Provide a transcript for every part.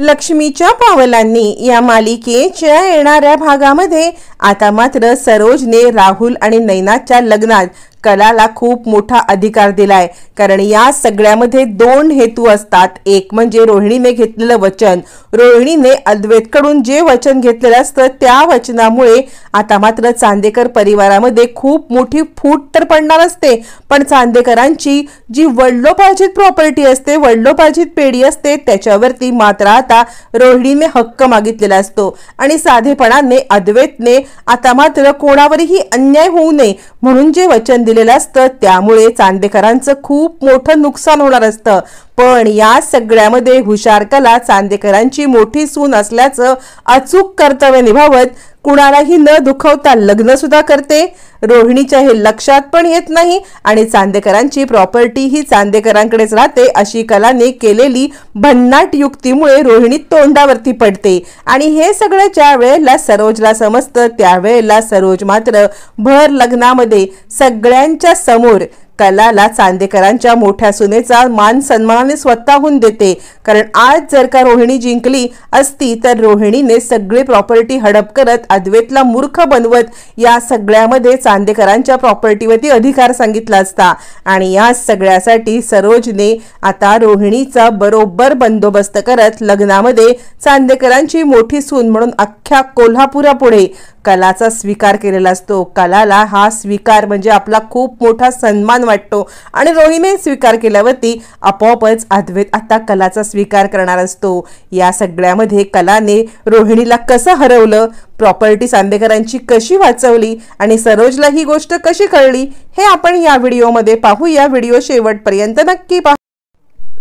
लक्ष्मीच्या पावलांनी या मालिकेच्या येणाऱ्या भागामध्ये आता मात्र सरोजने राहुल आणि नैनाच्या लग्नात कलाला खूप मोठा अधिकार दिलाय कारण या सगळ्यामध्ये दोन हेतू असतात एक म्हणजे रोहिणीने घेतलेलं वचन रोहिणीने अद्वैतकडून जे वचन घेतलेलं असतं त्या वचनामुळे आता मात्र चांदेकर परिवारामध्ये खूप मोठी फूट तर पडणार असते पण चांदेकरांची जी वडलोपार्जित प्रॉपर्टी असते वडलोपार्जित पेढी असते त्याच्यावरती मात्र आता रोहिणीने हक्क मागितलेला असतो आणि साधेपणाने अद्वैतने आता मात्र कोणावरही अन्याय होऊ नये म्हणून जे वचन दिलेलं असतं त्यामुळे चांदेकरांचं खूप मोठं नुकसान होणार असतं पण या सगळ्यामध्ये हुशार कला चांदेकरांची मोठी सून असल्याचं अचूक कर्तव्य निभावत कुणालाही न दुखवता लग्न सुद्धा करते रोहिणीच्या हे लक्षात पण येत नाही आणि चांदेकरांची प्रॉपर्टी ही चांदेकरांकडेच राहते अशी कलाने केलेली भन्नाट युक्तीमुळे रोहिणी तोंडावरती पडते आणि हे सगळं ज्या वेळेला सरोजला समजतं त्यावेळेला सरोज मात्र भर लग्नामध्ये सगळ्यांच्या समोर कलाला चांदेकरांच्या मोठ्या सुनेचा मान सन्मानाने स्वतःहून देते कारण आज जर का रोहिणी जिंकली असती तर रोहिणीने सगळी प्रॉपर्टी हडप करत अद्वेतला मूर्ख बनवत या सगळ्यामध्ये चांदेकरांच्या प्रॉपर्टीवरती अधिकार सांगितला असता आणि या सगळ्यासाठी सरोजने आता रोहिणीचा बरोबर बंदोबस्त करत लग्नामध्ये चांदेकरांची मोठी सून म्हणून अख्ख्या कोल्हापुरापुढे कलाचा स्वीकार केलेला असतो कलाला हा स्वीकार म्हणजे आपला खूप मोठा सन्मान वाटतो आणि रोहिणी स्वीकार केल्यावरती आपोआपच अद्वैत आता कलाचा स्वीकार करणार असतो या सगळ्यामध्ये कलाने रोहिणीला कसं हरवलं प्रॉपर्टी सांदेकरांची कशी वाचवली आणि सरोजला ही गोष्ट कशी कळली हे आपण या व्हिडिओमध्ये पाहू या व्हिडिओ शेवटपर्यंत नक्की पाहू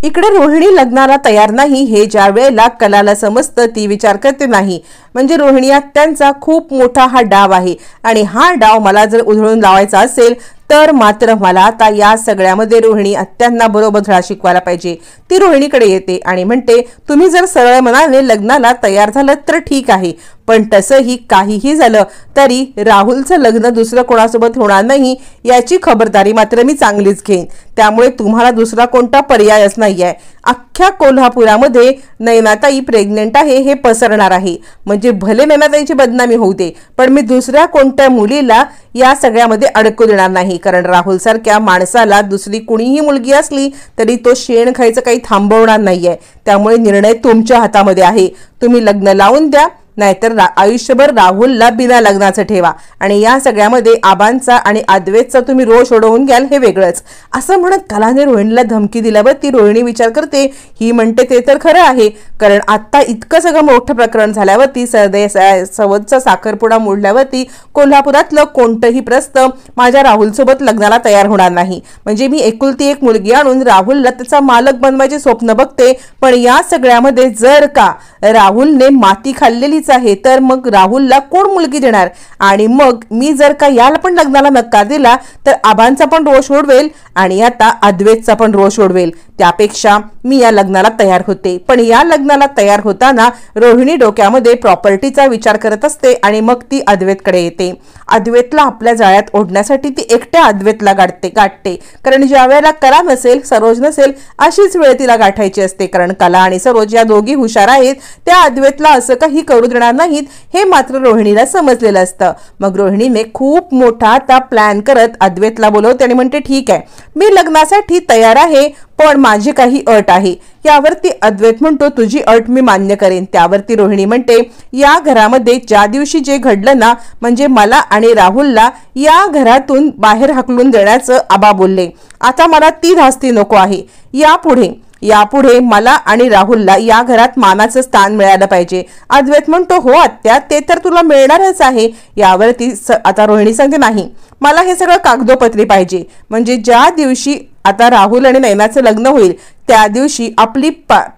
इकडे रोहिणी लग्नाला तयार नाही हे ज्या वेळेला कलाला समजतं ती विचार करते नाही म्हणजे रोहिणी आत्यांचा खूप मोठा हा डाव आहे आणि हा डाव मला जर उधळून लावायचा असेल तर मात्र मला आता या सगळ्यामध्ये रोहिणी अत्यांना बरोबर धडा शिकवायला पाहिजे ती रोहिणीकडे येते आणि म्हणते तुम्ही जर सरळ मनाने लग्नाला तयार झालं तर ठीक आहे पण तसंही काहीही झालं तरी राहुलचं लग्न दुसरं कोणासोबत होणार नाही याची खबरदारी मात्र मी चांगलीच घेईन त्यामुळे तुम्हाला दुसरा कोणता पर्यायच नाही आहे अख्ख्या कोल्हापुरामध्ये नैनाताई प्रेग्नेंट आहे हे पसरणार आहे म्हणजे भले नैनाताईची बदनामी होऊ दे पण मी दुसऱ्या कोणत्या मुलीला या सगळ्यामध्ये अडकू देणार नाही कारण राहुल सारख्या माणसाला दुसरी कुणीही मुलगी असली तरी तो शेण खायचं काही थांबवणार नाहीये त्यामुळे निर्णय तुमच्या हातामध्ये आहे तुम्ही लग्न लावून द्या नाहीतर रा, आयुष्यभर राहुलला बिना लग्नाचं ठेवा आणि या सगळ्यामध्ये आबांचा आणि आद्वेतचा तुम्ही रोष ओढवून घ्याल हे वेगळंच असं म्हणत कलाने रोहिणीला धमकी दिल्यावर ती रोहिणी विचार करते ही म्हणते ते तर खरं आहे कारण आत्ता इतकं सगळं मोठं प्रकरण झाल्यावरती सरदे सवदचा साखरपुडा मोडल्यावरती कोल्हापुरातलं कोणतंही प्रस्त माझ्या राहुलसोबत लग्नाला तयार होणार नाही म्हणजे मी एकुलती एक मुलगी आणून राहुलला त्याचा मालक बनवायचे स्वप्न बघते पण या सगळ्यामध्ये जर का राहुलने माती खाल्लेली मुलगीच आहे तर मग राहुलला कोण मुलगी देणार आणि मग मी जर का याला पण लग्नाला नकार दिला तर आबांचा पण रोष ओढवेल आणि आता अद्वेतचा पण रोष ओढवेल त्यापेक्षा मी या लग्नाला तयार होते पण या लग्नाला तयार होताना रोहिणी डोक्यामध्ये प्रॉपर्टीचा विचार करत असते आणि मग ती अद्वैतकडे येते अद्वैतला आपल्या जाळ्यात ओढण्यासाठी ती एकट्या अद्वेतला गाठते गाठते कारण ज्या वेळेला कला नसेल सरोज नसेल अशीच वेळ तिला गाठायची असते कारण कला आणि सरोज या दोघी हुशार आहेत त्या अद्वैतला असं काही करू नाहीत हे मात्र रोहिणीला समजलेलं असतं मग रोहिणीने खूप मोठा आता प्लॅन करत अद्वैतला बोलवते आणि म्हणते ठीक आहे मी लग्नासाठी तयार आहे पण माझी काही अट आहे यावरती अद्वैत म्हणतो तुझी अट मी मान्य करेन त्यावरती रोहिणी म्हणते या घरामध्ये ज्या दिवशी जे घडलं ना म्हणजे मला आणि राहुलला या घरातून बाहेर हकलून देण्याचं आबा बोलले आता मला ती धास्ती नको आहे यापुढे यापुढे मला आणि राहुलला या घरात मानाचं स्थान मिळालं पाहिजे अद्वैत म्हणतो हो आत्या ते तर तुला मिळणारच आहे यावर ती आता रोहिणी सांगते नाही मला हे सगळं कागदोपत्री पाहिजे म्हणजे ज्या दिवशी आता राहुल आणि नैनाचं लग्न होईल त्या दिवशी आपली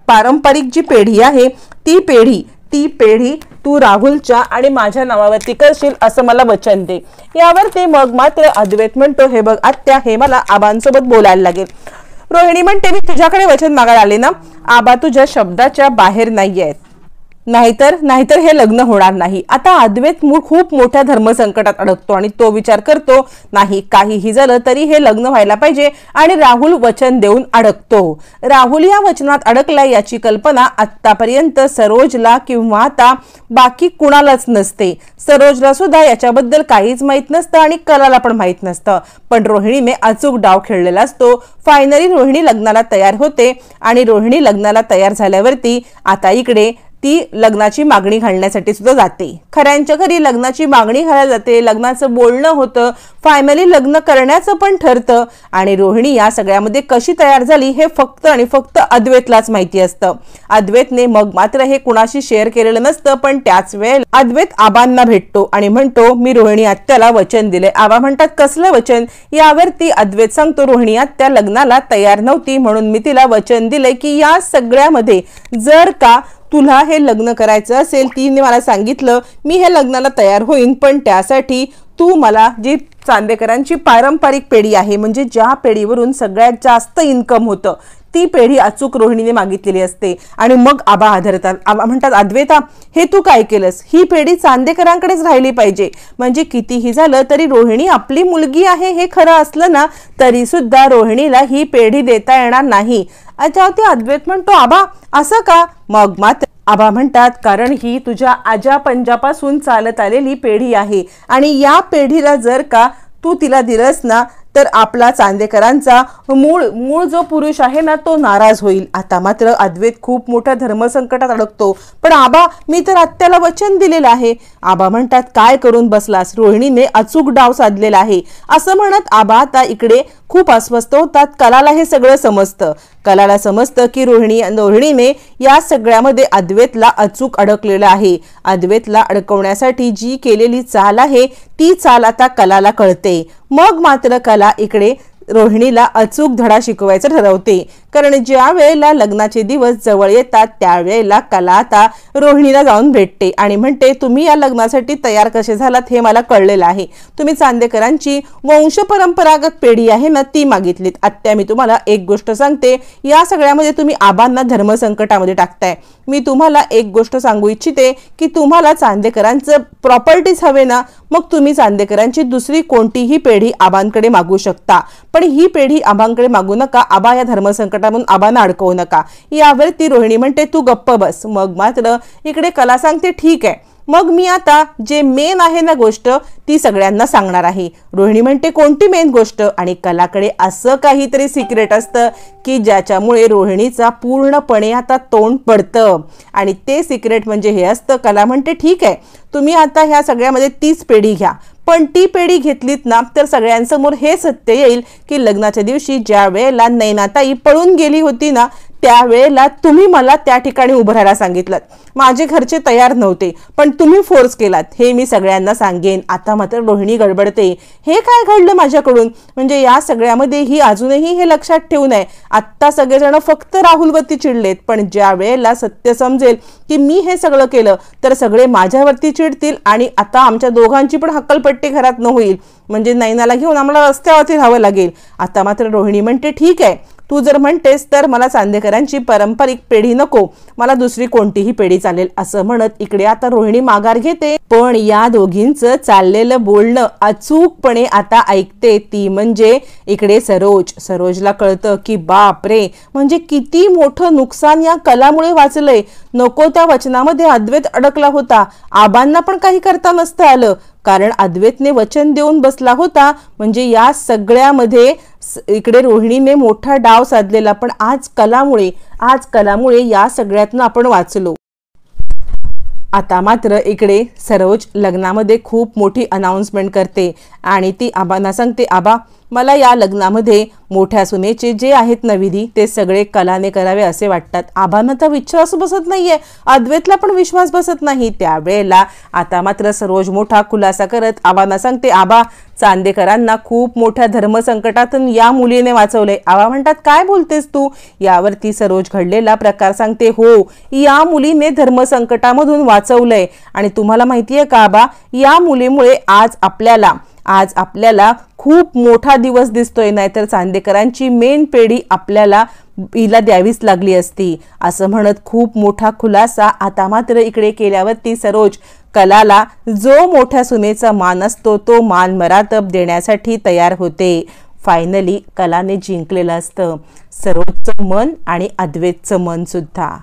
पारंपरिक जी पेढी आहे ती पेढी ती पेढी तू राहुलच्या आणि माझ्या नावावरती करशील असं मला वचन दे यावरती मग मात्र अद्वैत म्हणतो हे बघ आत्या हे मला आबांसोबत बोलायला लागेल रोहिणी म्हणते मी तुझ्याकडे वचन मागायला आले ना आबा तुझ्या शब्दाच्या बाहेर नाही आहेत नाहीतर नाहीतर हे लग्न होणार नाही आता अद्वैत मूळ खूप मोठ्या धर्मसंकटात अडकतो आणि तो विचार करतो नाही काहीही झालं तरी हे लग्न व्हायला पाहिजे आणि राहुल वचन देऊन अडकतो राहुल या वचनात अडकला याची कल्पना आतापर्यंत सरोजला किंवा आता बाकी कुणालाच नसते सरोजला सुद्धा याच्याबद्दल काहीच माहीत नसतं आणि कलाला पण माहीत नसतं पण रोहिणीने अचूक डाव खेळलेला असतो फायनली रोहिणी लग्नाला तयार होते आणि रोहिणी लग्नाला तयार झाल्यावरती आता इकडे ती लग्नाची मागणी घालण्यासाठी सुद्धा जाते खऱ्यांच्या घरी लग्नाची मागणी घालायला जाते लग्नाचं बोलणं होतं फायनली लग्न करण्याचं पण ठरतं आणि रोहिणी या सगळ्यामध्ये कशी तयार झाली हे फक्त आणि फक्त अद्वेतलाच माहिती असतं अद्वेतने मग मात्र हे कुणाशी शेअर केलेलं नसतं पण त्याच वेळ अद्वैत आबांना भेटतो आणि म्हणतो मी रोहिणी आत्याला वचन दिले आबा म्हणतात कसलं वचन यावरती अद्वेत सांगतो रोहिणी आत्या लग्नाला तयार नव्हती म्हणून मी तिला वचन दिले की या सगळ्यामध्ये जर का तुला हे लग्न करायचं असेल तिने मला सांगितलं मी हे लग्नाला तयार होईन पण त्यासाठी तू मला जी चांदेकरांची पारंपरिक पेढी आहे म्हणजे ज्या पेढीवरून सगळ्यात जास्त इन्कम होतं ती पेढी अचूक रोहिणीने मागितलेली असते आणि मग आबा आधारतात म्हणतात अद्वेता हे तू काय केलंस ही पेढी चांदेकरांकडेच राहिली पाहिजे म्हणजे कितीही झालं तरी रोहिणी आपली मुलगी आहे हे खरं असलं ना तरीसुद्धा रोहिणीला ही पेढी देता येणार नाही आजावती अद्वैत म्हणतो आबा असं का मग मात्र आबा म्हणतात कारण ही तुझ्या आजा पंजापासून चालत आलेली पेढी आहे आणि या पेढीला जर का तू तिला दिलंस ना तर आपला चांदेकरांचा मूळ मूळ जो पुरुष आहे ना तो नाराज होईल आता मात्र अद्वैत खूप मोठ्या धर्मसंकटात अडकतो पण आबा मी तर आत्याला वचन दिलेलं आहे आबा म्हणतात काय करून बसलास रोहिणीने अचूक डाव साधलेला आहे असं म्हणत आबा आता इकडे खूप अस्वस्थ होतात कलाला हे सगळं समजतं कलाला समजतं की रोहिणी रोहिणीने या सगळ्यामध्ये अद्वेतला अचूक अडकलेलं आहे अद्वेतला अडकवण्यासाठी जी केलेली चाल आहे ती चाल आता कलाला कळते मग मात्र कला इकडे रोहिणीला अचूक धडा शिकवायचं ठरवते कारण ज्या वेळेला लग्नाचे दिवस जवळ येतात त्यावेळेला कला आता रोहिणीला जाऊन भेटते आणि म्हणते तुम्ही या लग्नासाठी तयार कसे झालात हे मला कळलेलं आहे तुम्ही चांदेकरांची वंश परंपरागत पेढी आहे ना ती मागितलीत आत्या मी तुम्हाला एक गोष्ट सांगते या सगळ्यामध्ये तुम्ही आबांना धर्मसंकटामध्ये टाकताय मी तुम्हाला एक गोष्ट सांगू इच्छिते की तुम्हाला चांदेकरांचं प्रॉपर्टीज हवे ना मग तुम्ही चांदेकरांची दुसरी कोणतीही पेढी आबांकडे मागू शकता पण ही पेढी आबांकडे मागू नका आबा या धर्मसंकट म्हणून आबांना अडकवू नका यावर ती रोहिणी म्हणते तू गप्प बस मग मात्र इकडे कला सांगते ठीक आहे मग मी आता जे मेन आहे ना गोष्ट ती सगळ्यांना सांगणार आहे रोहिणी म्हणते कोणती मेन गोष्ट आणि कलाकडे असं काहीतरी सिक्रेट असतं की ज्याच्यामुळे रोहिणीचा पूर्णपणे आता तोंड पडतं आणि ते सिक्रेट म्हणजे हे असतं कला म्हणते ठीक आहे तुम्ही आता ह्या सगळ्यामध्ये तीच पेढी घ्या पण ती पेढी घेतलीत ना तर सगळ्यांसमोर हे सत्य येईल की लग्नाच्या दिवशी ज्या वेळेला नैनाताई पळून गेली होती ना त्यावेळेला तुम्ही मला त्या ठिकाणी उभं राहायला सांगितलं माझे घरचे तयार नव्हते पण तुम्ही फोर्स केलात हे मी सगळ्यांना सांगेन आता मात्र रोहिणी गडबडते हे काय घडलं माझ्याकडून म्हणजे या सगळ्यामध्ये ही अजूनही हे लक्षात ठेवू नये आत्ता सगळेजण फक्त राहुलवरती चिडलेत पण ज्या वेळेला सत्य समजेल की मी हे सगळं केलं तर सगळे माझ्यावरती चिडतील आणि आता आमच्या दोघांची पण हक्कलपट्टी घरात न होईल म्हणजे नैनाला घेऊन आम्हाला रस्त्यावरती राहावं लागेल आता मात्र रोहिणी म्हणते ठीक आहे तू जर म्हणतेस तर मला चांदेकरांची पारंपरिक पेढी नको मला दुसरी कोणतीही पेढी चालेल असं म्हणत इकडे आता रोहिणी माघार घेते पण या दोघींचं चाललेलं बोलणं अचूकपणे आता ऐकते ती म्हणजे इकडे सरोज सरोजला कळतं की बाप रे म्हणजे किती मोठं नुकसान या कलामुळे वाचलंय नको त्या वचनामध्ये अद्वैत अडकला होता आबांना पण काही करता नसतं आलं कारण अद्वैतने वचन देऊन बसला होता म्हणजे या सगळ्यामध्ये इकडे रोहिणीने मोठा डाव साधलेला पण आज कलामुळे आज कलामुळे या सगळ्यातनं आपण वाचलो आता मात्र इकडे सरोज लग्नामध्ये खूप मोठी अनाऊन्समेंट करते आणि ती आबांना सांगते आबा मला या लग्नामध्ये मोठ्या सुनेचे जे आहेत नविधी ते सगळे कलाने करावे असे वाटतात आबांना तर विश्वास बसत नाहीये अद्वेतला पण विश्वास बसत नाही त्यावेळेला आता मात्र सरोज मोठा खुलासा करत आबांना सांगते आबा चांदेकरांना खूप मोठ्या धर्मसंकटातून या मुलीने वाचवले आबा म्हणतात काय बोलतेस तू यावरती सरोज घडलेला प्रकार सांगते हो या मुलीने धर्मसंकटामधून वाचवलंय आणि तुम्हाला माहिती आहे का आबा या मुलीमुळे आज आपल्याला आज आपल्याला खूप मोठा दिवस दिसतोय नाहीतर चांदेकरांची मेन पेढी आपल्याला हिला द्यावीच लागली असती असं म्हणत खूप मोठा खुलासा आता मात्र इकडे केल्यावरती सरोज कलाला जो मोठ्या सुनेचा मान असतो तो मान मरातब देण्यासाठी तयार होते फायनली कलाने जिंकलेलं असतं सरोजचं मन आणि अद्वैतचं मनसुद्धा